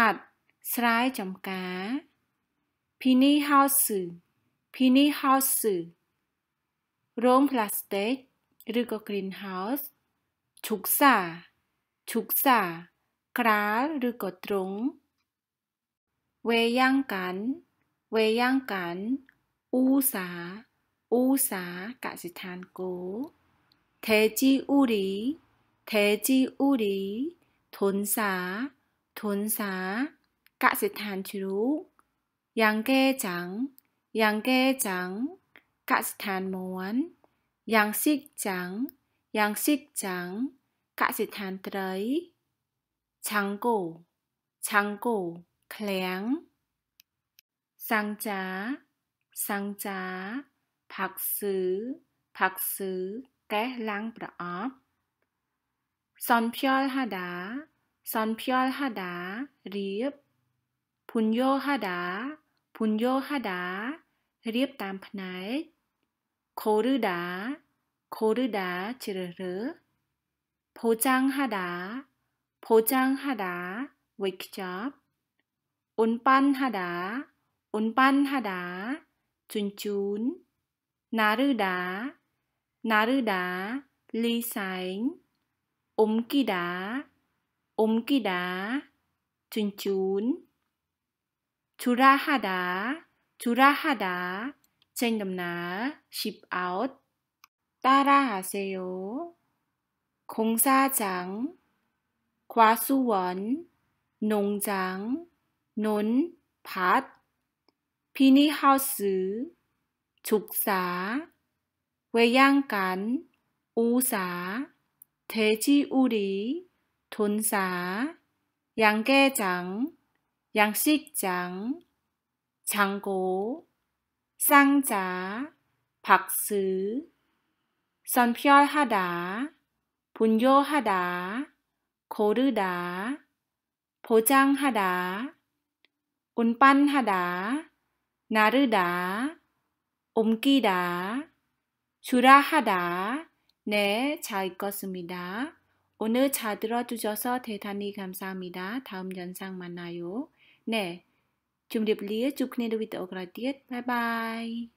ผัด สร้ายจำมกาพินีฮาสื่อพินีฮาสื่อโรงพลาสติก หรือก็กรีนเฮาส์ฉุกษาฉุกษากรา หรือก็ตรง เวย่างกัน เวย่างกัน อูสา อูสากะสิทานโกเทจิอูรีเทจิอูรีทนสาทุนสากะสิทานชรูยังเกจังยังเกจังกะสิทานมวนยังซิกจังยังซิกจังกะสิทานตรยชังโกชังโกแขลงสังจาสังจาผักซื้อผักซื้อแกะล้างประอบซอนพิอลฮาดาซอนพิอลฮาดา เรียบ พุนโยฮาดา พุนโยฮาดา เรียบตามพนายโคลือดา โคลือดาเจริญโพจังฮาดาโพจังฮาดาเวิกจอบอุนปันฮาดาอุนปันฮาดา จุนจุนนารือดา นารือดา ลีไซน์อมกีดา ô 기다준준 주라하다 주라하다 생각나 십아웃 따라하세요 공사장 과수원 농장 논밭 비니하우스 족사 외양간 우사 돼지우리 돈사, 양계장, 양식장, 장고, 쌍자, 박스, 선별하다, 분요하다, 고르다, 보장하다, 운반하다, 나르다, 옮기다, 주라하다, 네, 잘 읽었습니다. 오늘잘들어주셔서대단히감사합니 다. 다음영상만나 요. 네, 좀리플리에쭉그네도위드오그라디엣바이바이